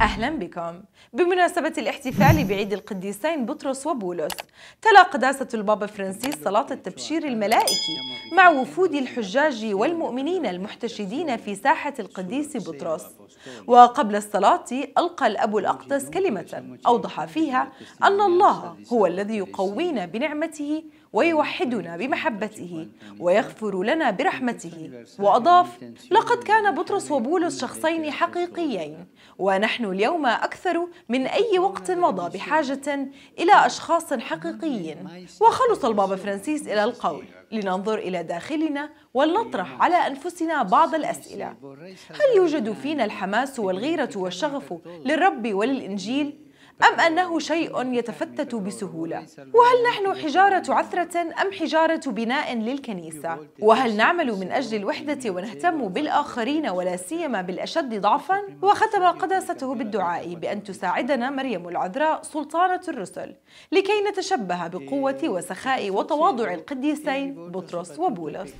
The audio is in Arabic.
أهلا بكم بمناسبة الاحتفال بعيد القديسين بطرس وبولس تلا قداسة البابا فرانسيس صلاة التبشير الملائكي مع وفود الحجاج والمؤمنين المحتشدين في ساحة القديس بطرس وقبل الصلاة ألقى الأب الأقدس كلمة أوضح فيها أن الله هو الذي يقوينا بنعمته ويوحدنا بمحبته ويغفر لنا برحمته وأضاف لقد كان بطرس وبولس شخصين حقيقيين ونحن نحن اليوم أكثر من أي وقت مضى بحاجة إلى أشخاص حقيقيين وخلص البابا فرانسيس إلى القول لننظر إلى داخلنا ولنطرح على أنفسنا بعض الأسئلة هل يوجد فينا الحماس والغيرة والشغف للرب وللإنجيل؟ أم أنه شيء يتفتت بسهولة؟ وهل نحن حجارة عثرة أم حجارة بناء للكنيسة؟ وهل نعمل من أجل الوحدة ونهتم بالآخرين ولا سيما بالأشد ضعفا؟ وختم قداسته بالدعاء بأن تساعدنا مريم العذراء سلطانة الرسل لكي نتشبه بقوة وسخاء وتواضع القديسين بطرس وبولس